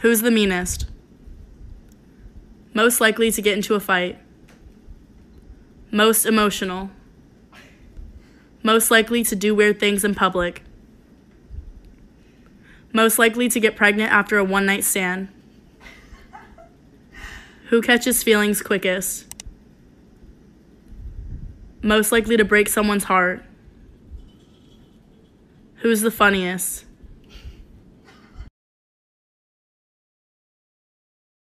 Who's the meanest? Most likely to get into a fight. Most emotional. Most likely to do weird things in public. Most likely to get pregnant after a one night stand. Who catches feelings quickest? Most likely to break someone's heart. Who's the funniest?